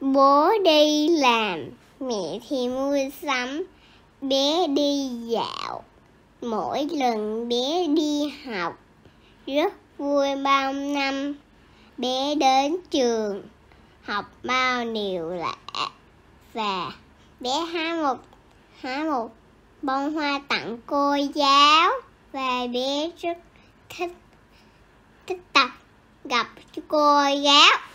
bố đi làm mẹ thì mua sắm bé đi dạo mỗi lần bé đi học rất vui bao năm bé đến trường học bao điều lạ và bé hái một hái một bông hoa tặng cô giáo và bé rất thích thích tập gặp cô giáo